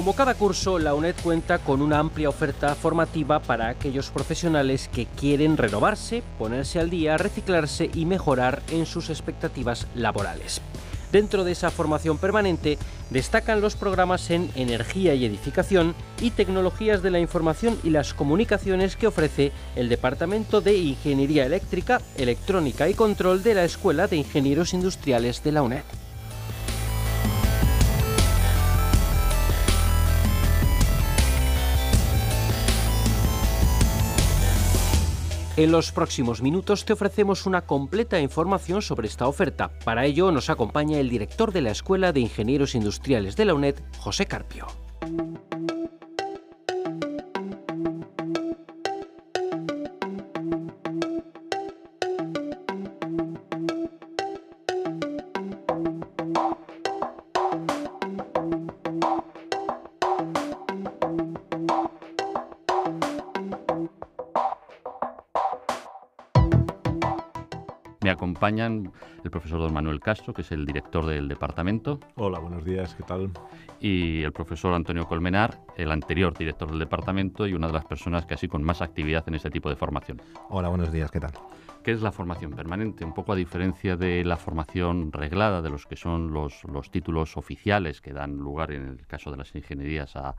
Como cada curso, la UNED cuenta con una amplia oferta formativa para aquellos profesionales que quieren renovarse, ponerse al día, reciclarse y mejorar en sus expectativas laborales. Dentro de esa formación permanente destacan los programas en energía y edificación y tecnologías de la información y las comunicaciones que ofrece el Departamento de Ingeniería Eléctrica, Electrónica y Control de la Escuela de Ingenieros Industriales de la UNED. En los próximos minutos te ofrecemos una completa información sobre esta oferta. Para ello nos acompaña el director de la Escuela de Ingenieros Industriales de la UNED, José Carpio. acompañan el profesor don Manuel Castro, que es el director del departamento. Hola, buenos días, ¿qué tal? Y el profesor Antonio Colmenar, el anterior director del departamento y una de las personas que así con más actividad en este tipo de formación. Hola, buenos días, ¿qué tal? ¿Qué es la formación permanente? Un poco a diferencia de la formación reglada, de los que son los, títulos oficiales que dan lugar, en el caso de las ingenierías, a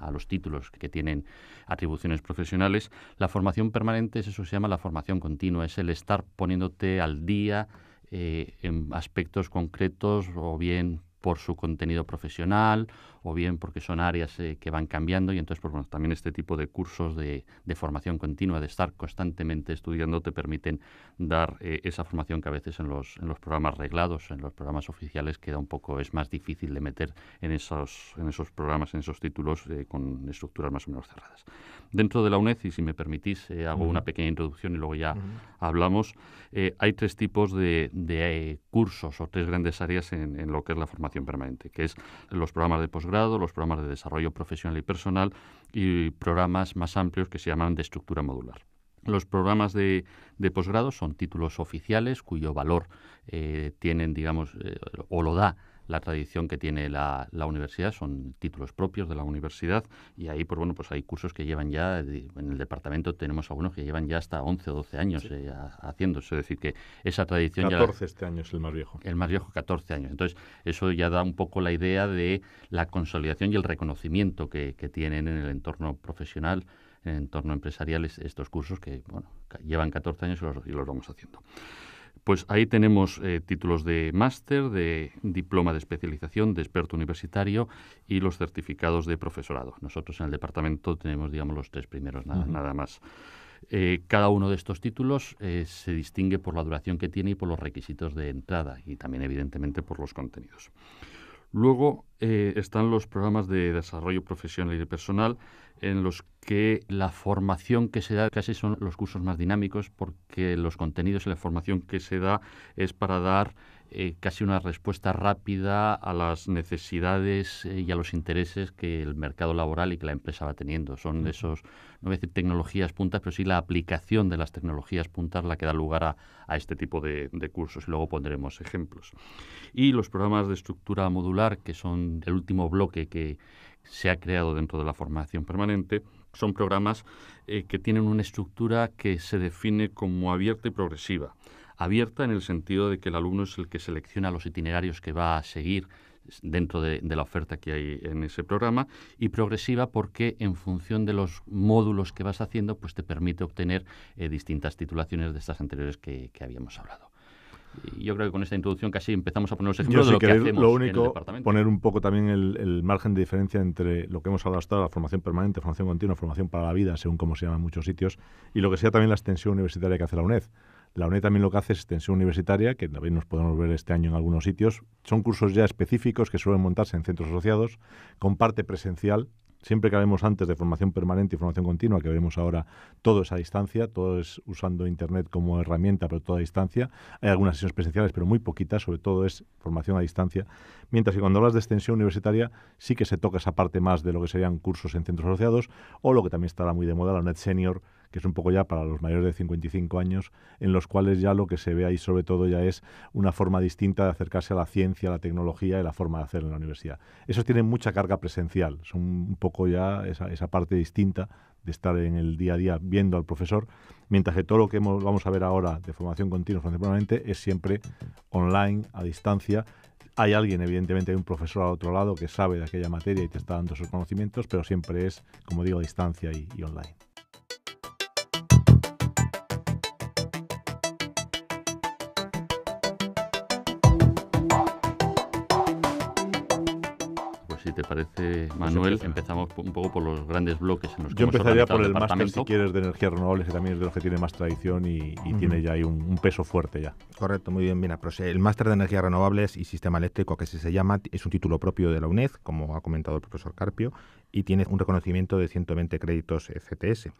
a, los títulos que tienen atribuciones profesionales. La formación permanente es eso se llama la formación continua, es el estar poniéndote al día eh, en aspectos concretos o bien por su contenido profesional o bien porque son áreas eh, que van cambiando y entonces pues, bueno, también este tipo de cursos de, formación continua, de estar constantemente estudiando, te permiten dar eh, esa formación que a veces en los, en los programas reglados, en los programas oficiales, queda un poco, es más difícil de meter en esos, en esos programas, en esos títulos eh, con estructuras más o menos cerradas. Dentro de la UNED, y si me permitís, hago una pequeña introducción y luego ya hablamos, hay tres tipos de, cursos o tres grandes áreas en, lo que es la formación permanente, que es los programas de posgrado, los programas de desarrollo profesional y personal y programas más amplios que se llaman de estructura modular. Los programas de, posgrado son títulos oficiales cuyo valor eh, tienen, digamos, eh, o lo da la tradición que tiene la, la, universidad, son títulos propios de la universidad y ahí pues bueno, pues hay cursos que llevan ya, eh, en el departamento tenemos algunos que llevan ya hasta 11 o 12 años haciendo eh, haciéndose, es decir que esa tradición 14 este año es el más viejo. El más viejo 14 años. Entonces, eso ya da un poco la idea de la consolidación y el reconocimiento que, que tienen en el entorno profesional en el entorno empresarial estos cursos que bueno, llevan 14 años los, y los vamos haciendo. Pues ahí tenemos eh, títulos de máster, de diploma de especialización, de experto universitario y los certificados de profesorado. Nosotros en el departamento tenemos, digamos, los tres primeros, nada, más. Eh, cada uno de estos títulos eh, se distingue por la duración que tiene y por los requisitos de entrada y también, evidentemente, por los contenidos. Luego eh, están los programas de desarrollo profesional y de personal, en los que la formación que se da casi son los cursos más dinámicos, porque los contenidos y la formación que se da es para dar eh, casi una respuesta rápida a las necesidades eh, y a los intereses que el mercado laboral y que la empresa va teniendo. Son esos, no voy a decir tecnologías puntas, pero sí la aplicación de las tecnologías puntas la que da lugar a, este tipo de, cursos y luego pondremos ejemplos. Y los programas de estructura modular, que son el último bloque que se ha creado dentro de la formación permanente, son programas eh, que tienen una estructura que se define como abierta y progresiva abierta en el sentido de que el alumno es el que selecciona los itinerarios que va a seguir dentro de, la oferta que hay en ese programa y progresiva porque en función de los módulos que vas haciendo pues te permite obtener eh, distintas titulaciones de estas anteriores que, habíamos hablado yo creo que con esta introducción casi empezamos a poner los ejemplos de lo que hacemos único, Poner un poco también el, margen de diferencia entre lo que hemos hablado hasta la formación permanente, formación continua, formación para la vida, según como se llama en muchos sitios, y lo que sea también la extensión universitaria que hace la UNED. La UNED también lo que hace es extensión universitaria, que también nos podemos ver este año en algunos sitios. Son cursos ya específicos que suelen montarse en centros asociados, con parte presencial. Siempre que hablemos antes de formación permanente y formación continua, que veremos ahora, todo es a distancia, todo es usando Internet como herramienta, pero todo a distancia. Hay algunas sesiones presenciales, pero muy poquitas, sobre todo es formación a distancia. Mientras que cuando hablas de extensión universitaria, sí que se toca esa parte más de lo que serían cursos en centros asociados, o lo que también estará muy de moda, la UNED Senior, que es un poco ya para los mayores de 55 años, en los cuales ya lo que se ve ahí sobre todo ya es una forma distinta de acercarse a la ciencia, a la tecnología y la forma de hacer en la universidad. Eso tiene mucha carga presencial, son un poco ya esa, parte distinta de estar en el día a día viendo al profesor, mientras que todo lo que vamos a ver ahora de formación continua, fundamentalmente, es siempre online, a distancia. Hay alguien, evidentemente, hay un profesor al otro lado que sabe de aquella materia y te está dando sus conocimientos, pero siempre es, como digo, a distancia y online. si te parece, pues Manuel, empezamos un poco por los grandes bloques en Yo empezaría por el, máster, si quieres, de energías renovables, que también es de los que tiene más tradición y, tiene ya ahí un, peso fuerte ya. Correcto, muy bien, mira, pues, eh, el máster de energías renovables y sistema eléctrico, que se, se llama, es un título propio de la UNED, como ha comentado el profesor Carpio, y tiene un reconocimiento de 120 créditos ECTS eh,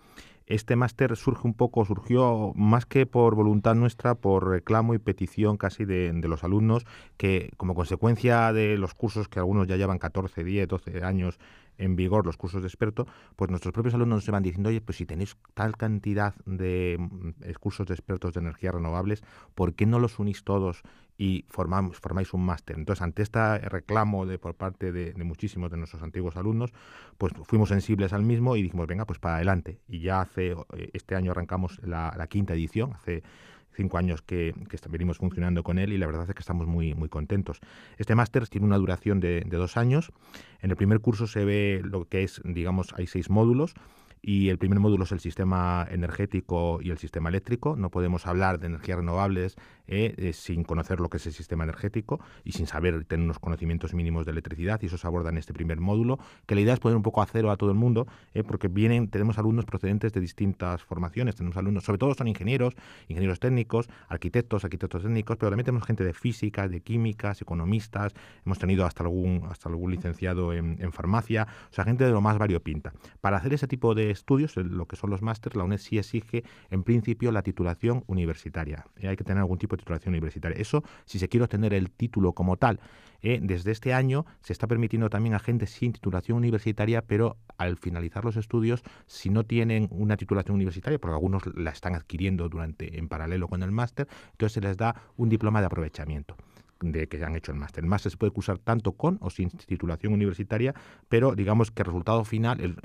este máster surge un poco, surgió más que por voluntad nuestra, por reclamo y petición casi de, los alumnos, que como consecuencia de los cursos que algunos ya llevan 14, 10, 12 años en vigor, los cursos de experto, pues nuestros propios alumnos se van diciendo, oye, pues si tenéis tal cantidad de mm, cursos de expertos de energías renovables, ¿por qué no los unís todos y formamos, formáis un máster. Entonces, ante este reclamo de, por parte de, muchísimos de nuestros antiguos alumnos, pues fuimos sensibles al mismo y dijimos, venga, pues para adelante. Y ya hace, eh, este año arrancamos la, quinta edición, hace cinco años que, venimos funcionando con él y la verdad es que estamos muy, muy contentos. Este máster tiene una duración de, de dos años. En el primer curso se ve lo que es, digamos, hay seis módulos y el primer módulo es el sistema energético y el sistema eléctrico. No podemos hablar de energías renovables eh, eh, sin conocer lo que es el sistema energético y sin saber tener unos conocimientos mínimos de electricidad, y eso se aborda en este primer módulo, que la idea es poner un poco a cero a todo el mundo, eh, porque vienen, tenemos alumnos procedentes de distintas formaciones, tenemos alumnos, sobre todo son ingenieros, ingenieros técnicos, arquitectos, arquitectos técnicos, pero también tenemos gente de física, de químicas, economistas, hemos tenido hasta algún, hasta algún licenciado en, farmacia, o sea, gente de lo más variopinta. Para hacer ese tipo de estudios, lo que son los másteres, la UNED sí exige, en principio, la titulación universitaria. hay que tener algún tipo titulación universitaria. Eso si se quiere obtener el título como tal. ¿eh? desde este año se está permitiendo también a gente sin titulación universitaria, pero al finalizar los estudios, si no tienen una titulación universitaria, porque algunos la están adquiriendo durante en paralelo con el máster, entonces se les da un diploma de aprovechamiento de que han hecho el máster. El máster se puede cursar tanto con o sin titulación universitaria, pero digamos que el resultado final, el,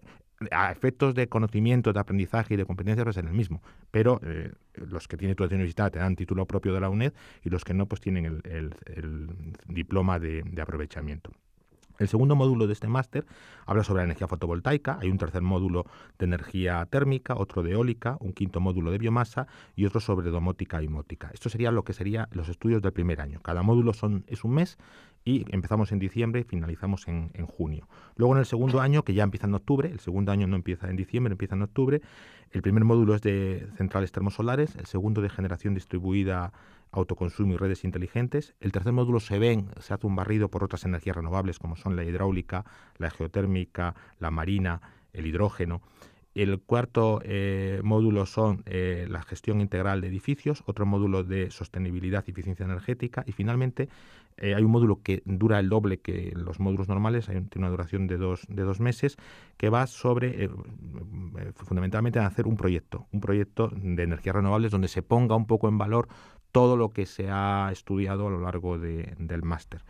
a efectos de conocimiento, de aprendizaje y de competencia va a ser el mismo, pero eh, los que tienen titulación universitaria te dan título propio de la UNED y los que no, pues tienen el, diploma de aprovechamiento. El segundo módulo de este máster habla sobre la energía fotovoltaica, hay un tercer módulo de energía térmica, otro de eólica, un quinto módulo de biomasa y otro sobre domótica y mótica. Esto sería lo que serían los estudios del primer año. Cada módulo son, es un mes y empezamos en diciembre y finalizamos en, en, junio. Luego en el segundo año, que ya empieza en octubre, el segundo año no empieza en diciembre, empieza en octubre, el primer módulo es de centrales termosolares, el segundo de generación distribuida autoconsumo y redes inteligentes. El tercer módulo se ven, se hace un barrido por otras energías renovables como son la hidráulica, la geotérmica, la marina, el hidrógeno. El cuarto eh, módulo son eh, la gestión integral de edificios, otro módulo de sostenibilidad y eficiencia energética y finalmente eh, hay un módulo que dura el doble que los módulos normales, hay, tiene una duración de dos, de dos meses, que va sobre fundamentalmente a hacer un proyecto, un proyecto de energías renovables donde se ponga un poco en valor todo lo que se ha estudiado a lo largo del máster.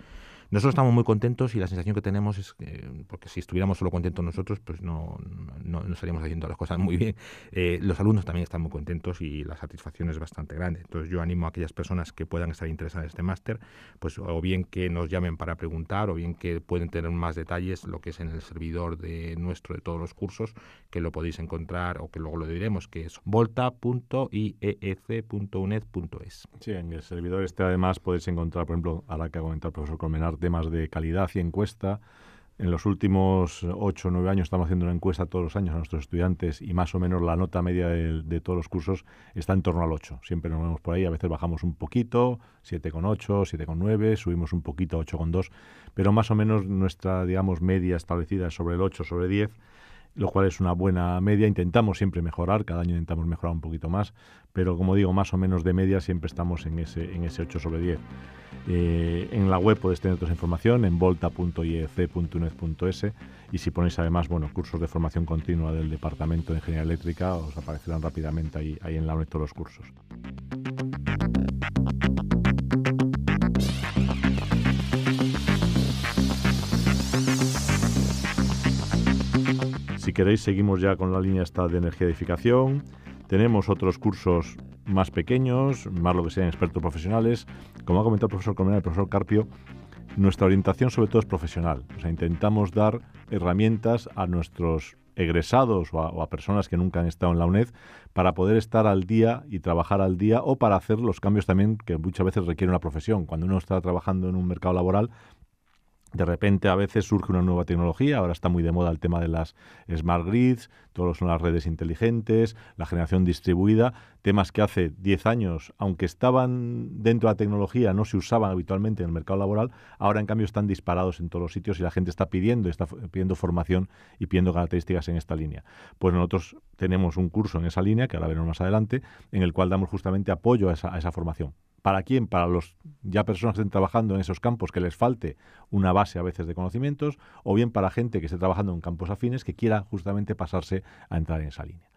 Nosotros estamos muy contentos y la sensación que tenemos es que, porque si estuviéramos solo contentos nosotros, pues no, no, estaríamos haciendo las cosas muy bien. Eh, los alumnos también están muy contentos y la satisfacción es bastante grande. Entonces yo animo a aquellas personas que puedan estar interesadas en este máster, pues o bien que nos llamen para preguntar o bien que pueden tener más detalles lo que es en el servidor de nuestro de todos los cursos, que lo podéis encontrar o que luego lo diremos, que es volta.ief.uned.es. E sí, en el servidor este además podéis encontrar, por ejemplo, ahora que ha comentado el profesor Colmenar, temas de calidad y encuesta. En los últimos 8 o 9 años estamos haciendo una encuesta todos los años a nuestros estudiantes y más o menos la nota media de, todos los cursos está en torno al 8. Siempre nos vemos por ahí, a veces bajamos un poquito, 7,8, 7,9, subimos un poquito a 8,2, pero más o menos nuestra, digamos, media establecida es sobre el 8, sobre 10 lo cual es una buena media. Intentamos siempre mejorar, cada año intentamos mejorar un poquito más, pero como digo, más o menos de media siempre estamos en ese, en ese 8 sobre 10. Eh, en la web podéis tener toda información en volta.iec.uned.es y si ponéis además bueno, cursos de formación continua del Departamento de Ingeniería Eléctrica, os aparecerán rápidamente ahí, ahí en la web todos los cursos. Si queréis, seguimos ya con la línea esta de energía edificación. Tenemos otros cursos más pequeños, más lo que sean expertos profesionales. Como ha comentado el profesor Colmenar y el profesor Carpio, nuestra orientación sobre todo es profesional. O sea, intentamos dar herramientas a nuestros egresados o o a, personas que nunca han estado en la UNED para poder estar al día y trabajar al día o para hacer los cambios también que muchas veces requiere una profesión. Cuando uno está trabajando en un mercado laboral, de repente a veces surge una nueva tecnología, ahora está muy de moda el tema de las smart grids, todos son las redes inteligentes, la generación distribuida, temas que hace 10 años, aunque estaban dentro de la tecnología, no se usaban habitualmente en el mercado laboral, ahora en cambio están disparados en todos los sitios y la gente está pidiendo, está pidiendo formación y pidiendo características en esta línea. Pues nosotros tenemos un curso en esa línea, que ahora veremos más adelante, en el cual damos justamente apoyo a esa formación. ¿Para quién? Para los ya personas que estén trabajando en esos campos que les falte una base a veces de conocimientos, o bien para gente que esté trabajando en campos afines que quiera justamente pasarse a entrar en esa línea.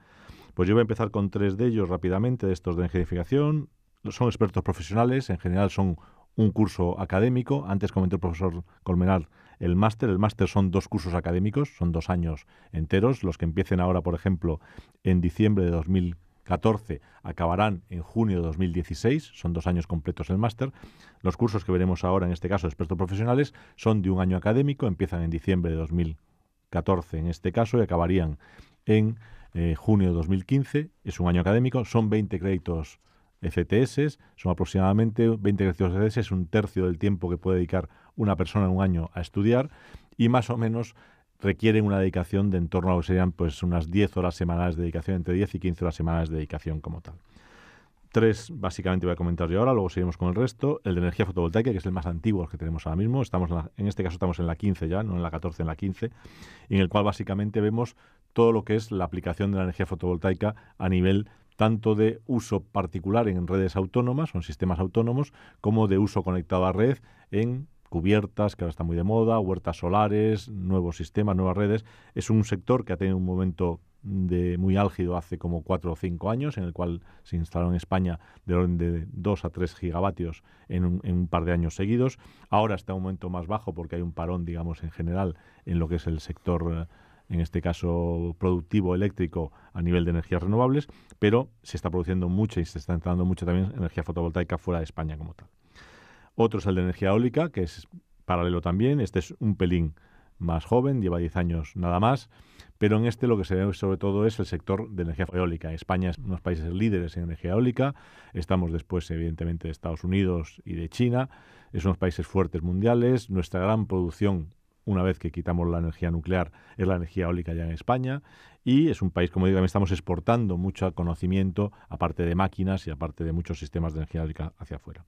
Pues yo voy a empezar con tres de ellos rápidamente, de estos de ingenificación. Son expertos profesionales, en general son un curso académico. Antes comentó el profesor Colmenar el máster. El máster son dos cursos académicos, son dos años enteros. Los que empiecen ahora, por ejemplo, en diciembre de 2015 14 acabarán en junio de 2016, son dos años completos el máster. Los cursos que veremos ahora, en este caso, expertos profesionales, son de un año académico, empiezan en diciembre de 2014 en este caso y acabarían en eh, junio de 2015, es un año académico, son 20 créditos ECTS, son aproximadamente 20 créditos ECTS, es un tercio del tiempo que puede dedicar una persona en un año a estudiar y más o menos requieren una dedicación de en torno a lo que serían pues, unas 10 horas semanales de dedicación, entre 10 y 15 horas semanales de dedicación como tal. Tres, básicamente voy a comentar yo ahora, luego seguimos con el resto. El de energía fotovoltaica, que es el más antiguo que tenemos ahora mismo. Estamos en, en este caso estamos en la 15 ya, no en la 14, en la 15, en el cual básicamente vemos todo lo que es la aplicación de la energía fotovoltaica a nivel tanto de uso particular en redes autónomas o en sistemas autónomos, como de uso conectado a red en cubiertas, que ahora está muy de moda, huertas solares, nuevos sistemas, nuevas redes. Es un sector que ha tenido un momento de muy álgido hace como cuatro o cinco años, en el cual se instalaron en España del orden de 2 a 3 gigavatios en un, par de años seguidos. Ahora está en un momento más bajo porque hay un parón, digamos, en general en lo que es el sector, eh, en este caso, productivo eléctrico a nivel de energías renovables, pero se está produciendo mucho y se está entrando mucho también energía fotovoltaica fuera de España como tal. Otro es el de energía eólica, que es paralelo también. Este es un pelín más joven, lleva 10 años nada más, pero en este lo que se ve sobre todo es el sector de energía eólica. España es uno de los países líderes en energía eólica, estamos después evidentemente de Estados Unidos y de China, es unos países fuertes mundiales, nuestra gran producción una vez que quitamos la energía nuclear, es la energía eólica ya en España. Y es un país, como digo, estamos exportando mucho conocimiento, aparte de máquinas y aparte de muchos sistemas de energía eólica hacia afuera.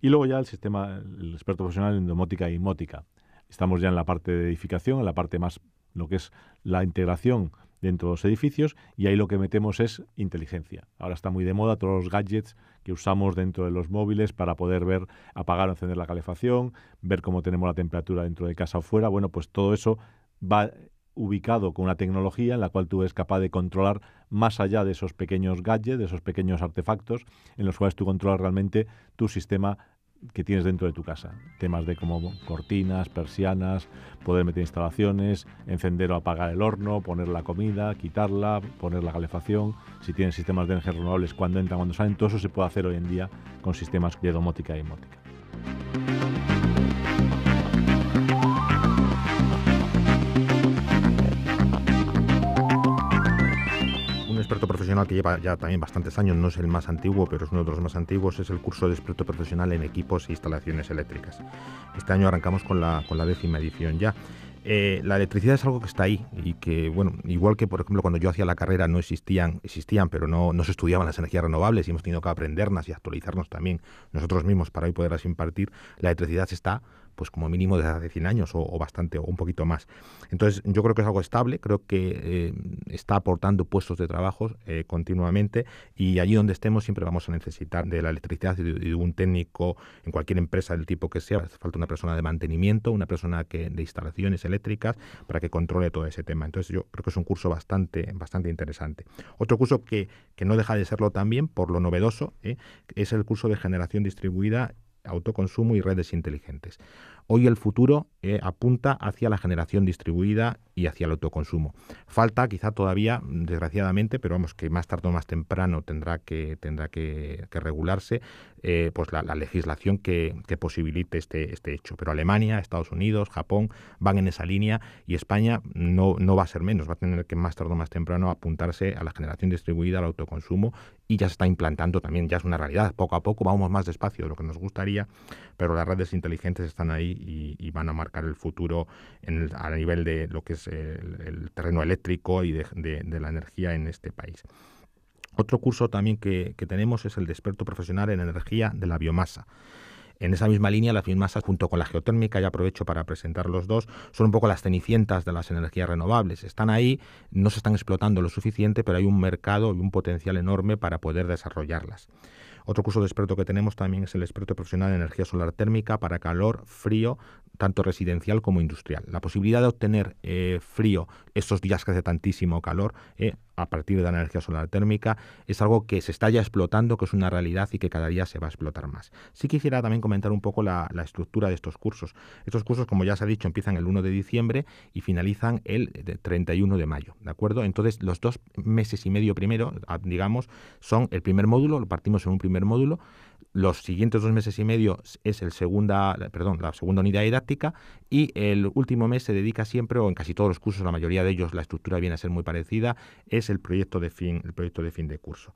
Y luego ya el sistema, el experto profesional en domótica y mótica. Estamos ya en la parte de edificación, en la parte más, lo que es la integración dentro de los edificios y ahí lo que metemos es inteligencia. Ahora está muy de moda todos los gadgets que usamos dentro de los móviles para poder ver, apagar o encender la calefacción, ver cómo tenemos la temperatura dentro de casa o fuera. Bueno, pues todo eso va ubicado con una tecnología en la cual tú eres capaz de controlar más allá de esos pequeños gadgets, de esos pequeños artefactos, en los cuales tú controlas realmente tu sistema que tienes dentro de tu casa. Temas de como cortinas, persianas, poder meter instalaciones, encender o apagar el horno, poner la comida, quitarla, poner la calefacción. Si tienes sistemas de energía renovables, cuando entran, cuando salen, todo eso se puede hacer hoy en día con sistemas de domótica y mótica. que lleva ya también bastantes años, no es el más antiguo, pero es uno de los más antiguos, es el curso de experto profesional en equipos e instalaciones eléctricas. Este año arrancamos con la, con la décima edición ya. Eh, la electricidad es algo que está ahí y que, bueno, igual que por ejemplo cuando yo hacía la carrera no existían, existían, pero no, no se estudiaban las energías renovables y hemos tenido que aprenderlas y actualizarnos también nosotros mismos para hoy poderlas impartir, la electricidad está pues como mínimo desde hace 100 años o, bastante o un poquito más. Entonces yo creo que es algo estable, creo que eh, está aportando puestos de trabajo eh, continuamente y allí donde estemos siempre vamos a necesitar de la electricidad y de, un técnico en cualquier empresa del tipo que sea. Hace falta una persona de mantenimiento, una persona que, de instalaciones eléctricas para que controle todo ese tema. Entonces yo creo que es un curso bastante, bastante interesante. Otro curso que, no deja de serlo también por lo novedoso eh, es el curso de generación distribuida autoconsumo y redes inteligentes. Hoy el futuro eh, apunta hacia la generación distribuida y hacia el autoconsumo. Falta quizá todavía, desgraciadamente, pero vamos, que más tarde o más temprano tendrá que, tendrá que, regularse eh, pues la, legislación que, que, posibilite este, este hecho. Pero Alemania, Estados Unidos, Japón van en esa línea y España no, no va a ser menos, va a tener que más tarde o más temprano apuntarse a la generación distribuida, al autoconsumo y ya se está implantando también, ya es una realidad. Poco a poco vamos más despacio de lo que nos gustaría, pero las redes inteligentes están ahí y, van a marcar el futuro a nivel de lo que es el, terreno eléctrico y de, la energía en este país. Otro curso también que, tenemos es el de experto profesional en energía de la biomasa. En esa misma línea, la biomasa junto con la geotérmica, y aprovecho para presentar los dos, son un poco las cenicientas de las energías renovables. Están ahí, no se están explotando lo suficiente, pero hay un mercado y un potencial enorme para poder desarrollarlas. Otro curso de experto que tenemos también es el experto profesional de energía solar térmica para calor, frío, tanto residencial como industrial. La posibilidad de obtener eh, frío estos días que hace tantísimo calor, eh, a partir de la energía solar térmica, es algo que se está ya explotando, que es una realidad y que cada día se va a explotar más. Sí quisiera también comentar un poco la, estructura de estos cursos. Estos cursos, como ya se ha dicho, empiezan el 1 de diciembre y finalizan el 31 de mayo, ¿de acuerdo? Entonces, los dos meses y medio primero, digamos, son el primer módulo, lo partimos en un primer módulo, los siguientes dos meses y medio es el segunda, perdón, la segunda unidad didáctica y el último mes se dedica siempre, o en casi todos los cursos, la mayoría de ellos la estructura viene a ser muy parecida, es el proyecto de fin, el proyecto de, fin de curso.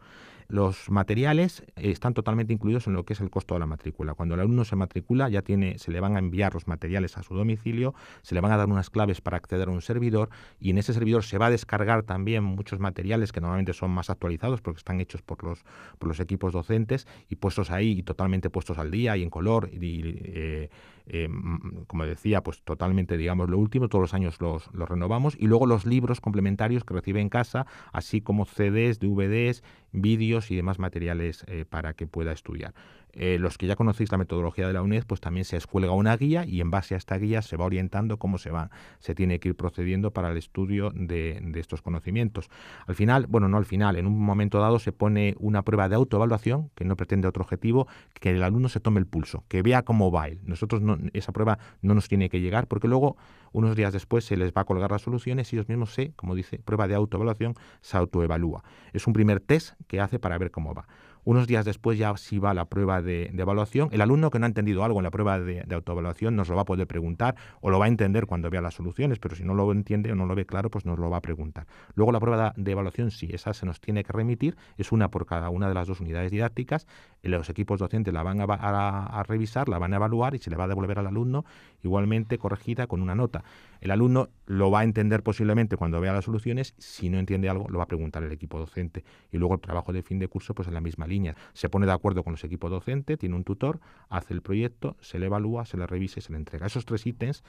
Los materiales eh, están totalmente incluidos en lo que es el costo de la matrícula. Cuando el alumno se matricula, ya tiene, se le van a enviar los materiales a su domicilio, se le van a dar unas claves para acceder a un servidor y en ese servidor se va a descargar también muchos materiales que normalmente son más actualizados porque están hechos por los, por los equipos docentes y puestos ahí y totalmente puestos al día y en color eh, eh, mm, como decía, pues totalmente, digamos, lo último, todos los años los, renovamos, y luego los libros complementarios que recibe en casa, así como CDs, DVDs, vídeos y demás materiales eh, para que pueda estudiar. Eh, los que ya conocéis la metodología de la UNED, pues también se escuelga una guía y en base a esta guía se va orientando cómo se va, se tiene que ir procediendo para el estudio de, estos conocimientos. Al final, bueno, no al final, en un momento dado se pone una prueba de autoevaluación que no pretende otro objetivo que el alumno se tome el pulso, que vea cómo va él. Nosotros esa prueba no nos tiene que llegar porque luego unos días después se les va a colgar las soluciones y ellos mismos se, como dice, prueba de autoevaluación, se autoevalúa. Es un primer test que hace para ver cómo va. Unos días después ya si va la prueba de, evaluación. El alumno que no ha entendido algo en la prueba de, autoevaluación nos lo va a poder preguntar o lo va a entender cuando vea las soluciones, pero si no lo entiende o no lo ve claro, pues nos lo va a preguntar. Luego la prueba de evaluación sí, esa se nos tiene que remitir, es una por cada una de las dos unidades didácticas. Los equipos docentes la van a, revisar, la van a evaluar y se le va a devolver al alumno igualmente corregida con una nota. El alumno lo va a entender posiblemente cuando vea las soluciones, si no entiende algo lo va a preguntar el equipo docente y luego el trabajo de fin de curso pues en la misma línea se pone de acuerdo con los equipos docente tiene un tutor, hace el proyecto, se le evalúa, se le revisa y se le entrega. Esos tres ítems,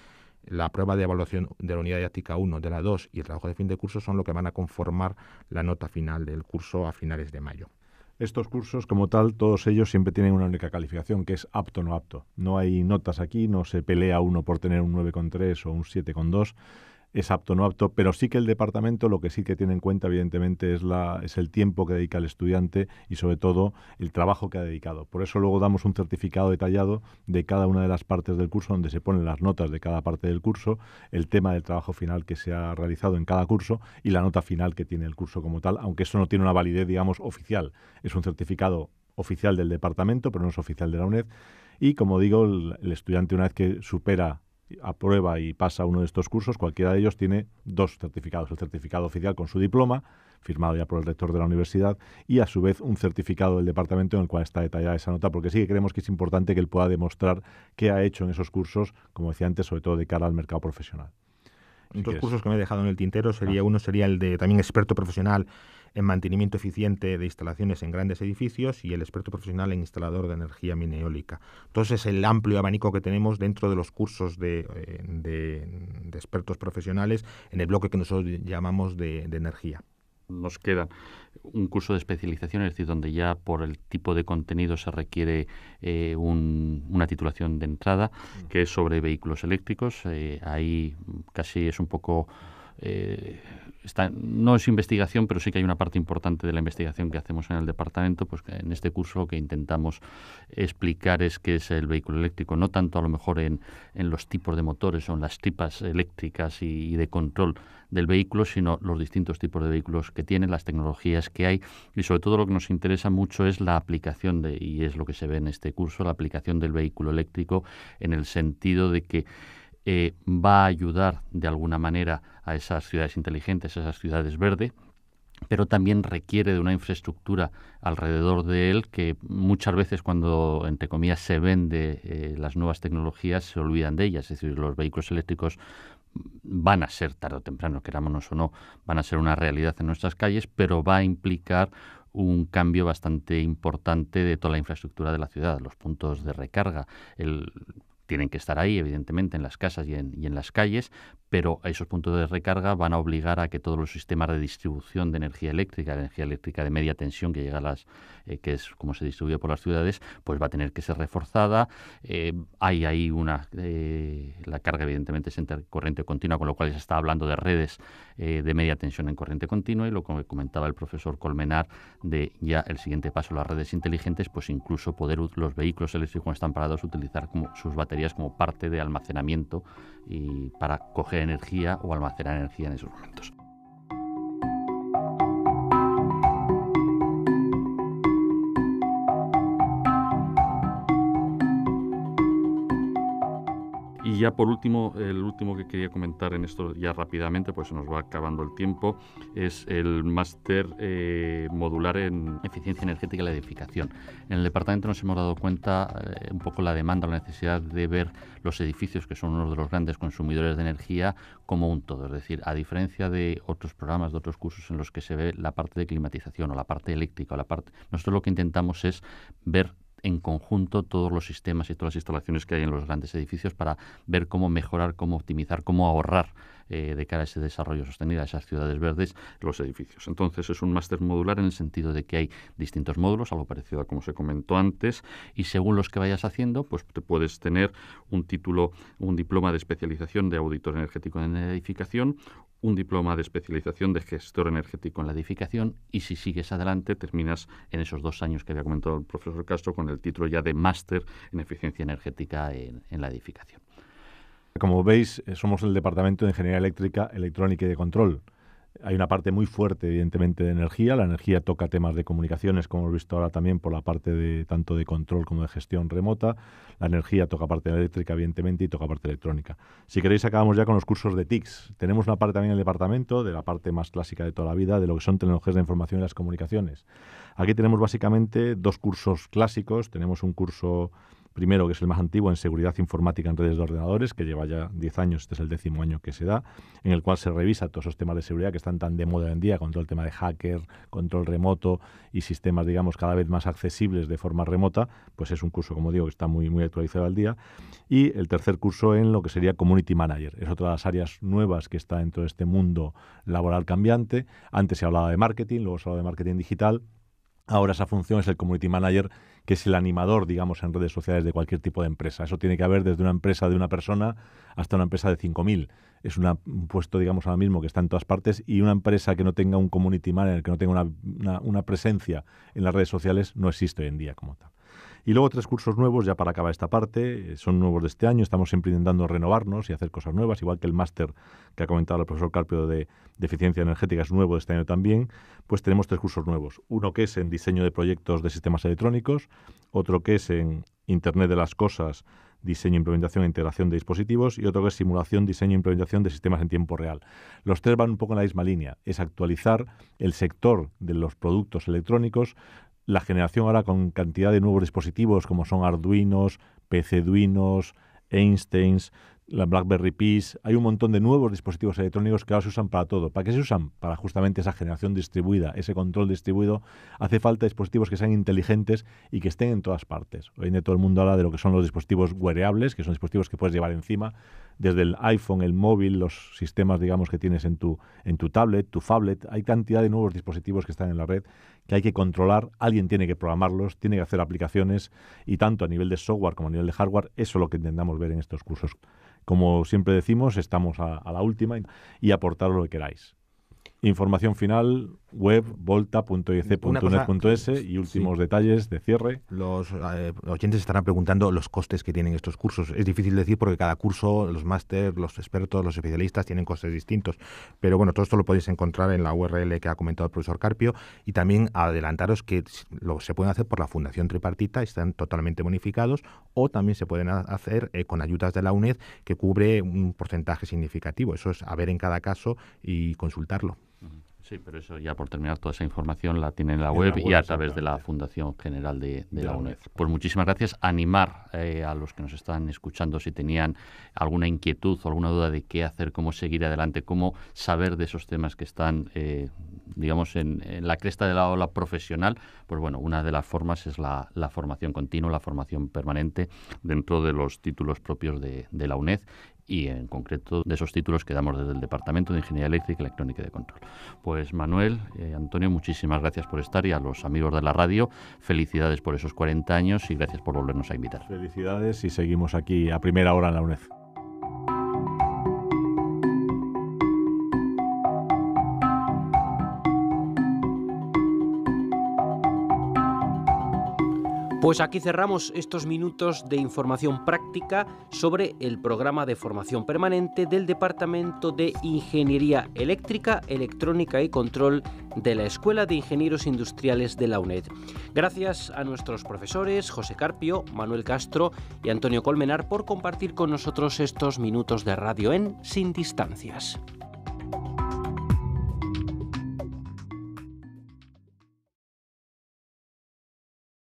la prueba de evaluación de la unidad didáctica 1, de la 2 y el trabajo de fin de curso son lo que van a conformar la nota final del curso a finales de mayo. Estos cursos, como tal, todos ellos siempre tienen una única calificación, que es apto o no apto. No hay notas aquí, no se pelea uno por tener un 9,3 o un 7,2 es apto o no apto, pero sí que el departamento lo que sí que tiene en cuenta, evidentemente, es, la, es el tiempo que dedica el estudiante y sobre todo el trabajo que ha dedicado. Por eso luego damos un certificado detallado de cada una de las partes del curso, donde se ponen las notas de cada parte del curso, el tema del trabajo final que se ha realizado en cada curso y la nota final que tiene el curso como tal, aunque eso no tiene una validez, digamos, oficial. Es un certificado oficial del departamento, pero no es oficial de la UNED. Y como digo, el, el estudiante una vez que supera aprueba y pasa uno de estos cursos, cualquiera de ellos tiene dos certificados. El certificado oficial con su diploma, firmado ya por el rector de la universidad, y a su vez un certificado del departamento en el cual está detallada esa nota, porque sí que creemos que es importante que él pueda demostrar qué ha hecho en esos cursos, como decía antes, sobre todo de cara al mercado profesional. Dos cursos que me he dejado en el tintero sería uno sería el de también experto profesional en mantenimiento eficiente de instalaciones en grandes edificios y el experto profesional en instalador de energía mineólica. Entonces, el amplio abanico que tenemos dentro de los cursos eh, de, de, expertos profesionales en el bloque que nosotros llamamos de energía nos queda un curso de especialización, es decir, donde ya por el tipo de contenido se requiere eh, una titulación de entrada, mm. que es sobre vehículos eléctricos. Eh, ahí casi es un poco... Eh, no es investigación, pero sí que hay una parte importante de la investigación que hacemos en el departamento, pues en este curso lo que intentamos explicar es qué es el vehículo eléctrico, no tanto a lo mejor en, los tipos de motores o en las tipas eléctricas y, de control del vehículo, sino los distintos tipos de vehículos que tienen, las tecnologías que hay y sobre todo lo que nos interesa mucho es la aplicación de, y es lo que se ve en este curso, la aplicación del vehículo eléctrico en el sentido de que eh, va a ayudar de alguna manera a esas ciudades inteligentes, a esas ciudades verdes, pero también requiere de una infraestructura alrededor de él que muchas veces cuando, entre comillas, se vende eh, las nuevas tecnologías se olvidan de ellas. Es decir, los vehículos eléctricos van a ser tarde o temprano, querámonos o no, van a ser una realidad en nuestras calles, pero va a implicar un cambio bastante importante de toda la infraestructura de la ciudad, los puntos de recarga, el tienen que estar ahí, evidentemente, en las casas y en, las calles, pero esos puntos de recarga van a obligar a que todos los sistemas de distribución de energía eléctrica, de energía eléctrica de media tensión que llega a las, eh, que es como se distribuye por las ciudades, pues va a tener que ser reforzada. Eh, hay ahí una, eh, la carga evidentemente es en corriente continua, con lo cual se está hablando de redes de media tensión en corriente continua y lo que comentaba el profesor Colmenar de ya el siguiente paso, las redes inteligentes, pues incluso poder los vehículos eléctricos están parados utilizar como sus baterías como parte de almacenamiento y para coger energía o almacenar energía en esos momentos. Y ya por último, el último que quería comentar en esto ya rápidamente, pues se nos va acabando el tiempo, es el máster eh, modular en eficiencia energética y la edificación. En el departamento nos hemos dado cuenta eh, un poco la demanda, la necesidad de ver los edificios, que son uno de los grandes consumidores de energía, como un todo. Es decir, a diferencia de otros programas, de otros cursos en los que se ve la parte de climatización o la parte eléctrica la parte... Nosotros lo que intentamos es ver en conjunto todos los sistemas y todas las instalaciones que hay en los grandes edificios para ver cómo mejorar, cómo optimizar, cómo ahorrar eh, de cara a ese desarrollo sostenido, a esas ciudades verdes, los edificios. Entonces es un máster modular en el sentido de que hay distintos módulos, algo parecido a como se comentó antes, y según los que vayas haciendo, pues te puedes tener un título, un diploma de especialización de auditor energético en la edificación, un diploma de especialización de gestor energético en la edificación y si sigues adelante terminas en esos dos años que había comentado el profesor Castro con el título ya de máster en eficiencia energética en la edificación. Como veis, eh, somos el Departamento de Ingeniería Eléctrica, Electrónica y de Control. Hay una parte muy fuerte, evidentemente, de energía. La energía toca temas de comunicaciones, como hemos visto ahora también por la parte de tanto de control como de gestión remota. La energía toca parte de la eléctrica, evidentemente, y toca parte electrónica. Si queréis, acabamos ya con los cursos de TICS. Tenemos una parte también en el departamento, de la parte más clásica de toda la vida, de lo que son tecnologías de información y las comunicaciones. Aquí tenemos básicamente dos cursos clásicos. Tenemos un curso primero, que es el más antiguo en seguridad informática en redes de ordenadores, que lleva ya 10 años, este es el décimo año que se da, en el cual se revisa todos esos temas de seguridad que están tan de moda hoy en día, con todo el tema de hacker, control remoto y sistemas, digamos, cada vez más accesibles de forma remota, pues es un curso, como digo, que está muy, muy actualizado al día. Y el tercer curso en lo que sería Community Manager, es otra de las áreas nuevas que está dentro de este mundo laboral cambiante. Antes se hablaba de marketing, luego se hablaba de marketing digital Ahora esa función es el community manager, que es el animador, digamos, en redes sociales de cualquier tipo de empresa. Eso tiene que haber desde una empresa de una persona hasta una empresa de 5.000. Es un puesto, digamos, ahora mismo que está en todas partes y una empresa que no tenga un community manager, que no tenga una presencia en las redes sociales, no existe hoy en día como tal. Y luego tres cursos nuevos ya para acabar esta parte. Eh, son nuevos de este año. Estamos siempre intentando renovarnos y hacer cosas nuevas, igual que el máster que ha comentado el profesor Carpio de, eficiencia energética es nuevo de este año también. Pues tenemos tres cursos nuevos. Uno que es en diseño de proyectos de sistemas electrónicos, otro que es en Internet de las Cosas, diseño, implementación e integración de dispositivos y otro que es simulación, diseño e implementación de sistemas en tiempo real. Los tres van un poco en la misma línea, es actualizar el sector de los productos electrónicos, la generación ahora con cantidad de nuevos dispositivos como son Arduinos, pc Einsteins, la BlackBerry Peace, hay un montón de nuevos dispositivos electrónicos que ahora se usan para todo. ¿Para qué se usan? Para justamente esa generación distribuida, ese control distribuido. Hace falta dispositivos que sean inteligentes y que estén en todas partes. Hoy en día todo el mundo habla de lo que son los dispositivos wearables, que son dispositivos que puedes llevar encima, desde el iPhone, el móvil, los sistemas, digamos, que tienes en tu, en tu tablet, tu phablet. Hay cantidad de nuevos dispositivos que están en la red que hay que controlar, alguien tiene que programarlos, tiene que hacer aplicaciones y tanto a nivel de software como a nivel de hardware, eso es lo que intentamos ver en estos cursos. Como siempre decimos, estamos a, la última y aportar lo que queráis. Información final, web y últimos detalles de cierre. Los eh, oyentes estarán preguntando los costes que tienen estos cursos. Es difícil decir porque cada curso, los máster, los expertos, los especialistas tienen costes distintos. Pero bueno, todo esto lo podéis encontrar en la URL que ha comentado el profesor Carpio y también adelantaros que lo, se pueden hacer por la Fundación Tripartita, están totalmente bonificados o también se pueden hacer eh, con ayudas de la UNED que cubre un porcentaje significativo. Eso es a ver en cada caso y consultarlo. Sí, pero eso ya por terminar, toda esa información la tienen en la, web, y a través de la Fundación General de, la UNED. Pues muchísimas gracias. Animar eh, a los que nos están escuchando si tenían alguna inquietud o alguna duda de qué hacer, cómo seguir adelante, cómo saber de esos temas que están, eh, digamos, en, la cresta de la ola profesional. Pues bueno, una de las formas es la, formación continua, la formación permanente dentro de los títulos propios de la UNED y en concreto de esos títulos que damos desde el Departamento de Ingeniería Eléctrica y Electrónica de Control. Pues Manuel, eh, Antonio, muchísimas gracias por estar y a los amigos de la radio, felicidades por esos 40 años y gracias por volvernos a invitar. Felicidades y seguimos aquí a primera hora en la UNED. Pues aquí cerramos estos minutos de información práctica sobre el programa de formación permanente del Departamento de Ingeniería Eléctrica, Electrónica y Control de la Escuela de Ingenieros Industriales de la UNED. Gracias a nuestros profesores José Carpio, Manuel Castro y Antonio Colmenar por compartir con nosotros estos minutos de radio en Sin Distancias.